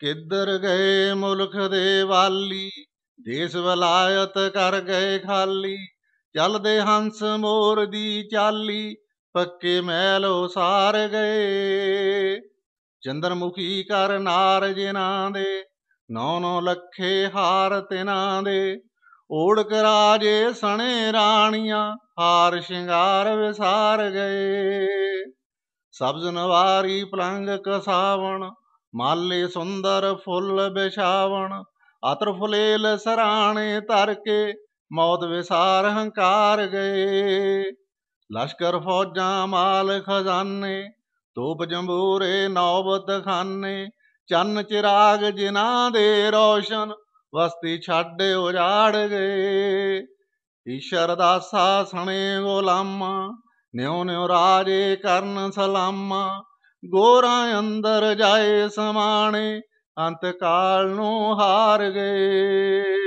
ਕਿੱਧਰ ਗਏ ਮੁਲਖ ਦੇ ਵਾਲੀ ਦੇਸ ਵਲਾਇਤ ਕਰ ਗਏ ਖਾਲੀ ਚੱਲਦੇ ਹੰਸ ਮੋਰ ਦੀ ਚਾਲੀ ਪੱਕੇ ਮਹਿਲ ਉਸਾਰ ਗਏ ਚੰਦਰਮੁਖੀ ਕਰ ਨਾਰ ਜਿਨ੍ਹਾਂ ਦੇ ਨੌ ਨੌ ਲੱਖੇ ਹਾਰ ਤਿਨਾਂ ਦੇ ਓੜ ਰਾਜੇ ਸਣੇ ਰਾਣੀਆਂ ਹਾਰ ਸ਼ਿੰਗਾਰ ਵਿਸਾਰ ਗਏ ਸਬਜ਼ ਨਵਾਰੀ ਪਲੰਗ ਕਸਾਵਣ ਮਾਲੇ ਸੁੰਦਰ ਫੁੱਲ ਬਿਸ਼ਾਵਣ ਆਤਰ ਫੁਲੇਲ ਸਰਾਣੇ ਧਰ ਕੇ ਮੌਤ ਵਿਸਾਰ ਹੰਕਾਰ ਗਏ ਲਸ਼ਕਰ ਫੌਜਾਂ ਮਾਲ ਖਜ਼ਾਨੇ ਤੋਪ ਜੰਬੂਰੇ ਨੌਬਤ ਖਾਨੇ ਚੰਨ ਚਿਰਾਗ ਜਿਨ੍ਹਾਂ ਦੇ ਰੋਸ਼ਨ ਵਸਤੀ ਛੱਡ ਉਜਾੜ ਗਏ ਈਸ਼ਰ ਦਾਸਾ ਸਣੇ ਗੁਲਾਮਾਂ ਨਿਉ ਨਿਉ ਰਾਜੇ ਕਰਨ ਸਲਾਮਾਂ ਗੋਰਾ ਅੰਦਰ ਜਾਏ ਸਮਾਣੇ ਅੰਤ ਕਾਲ ਨੂੰ ਹਾਰ ਗਏ